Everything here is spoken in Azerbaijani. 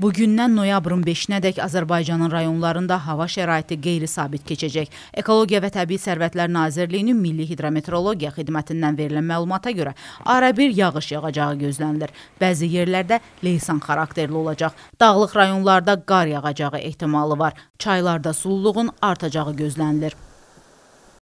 Bugündən noyabrın 5-nədək Azərbaycanın rayonlarında hava şəraiti qeyri-sabit keçəcək. Ekologiya və Təbii Sərvətlər Nazirliyinin Milli Hidrometeorologiya xidmətindən verilən məlumata görə arabir yağış yağacağı gözlənilir. Bəzi yerlərdə leysan xarakterli olacaq. Dağlıq rayonlarda qar yağacağı ehtimalı var. Çaylarda sululuğun artacağı gözlənilir.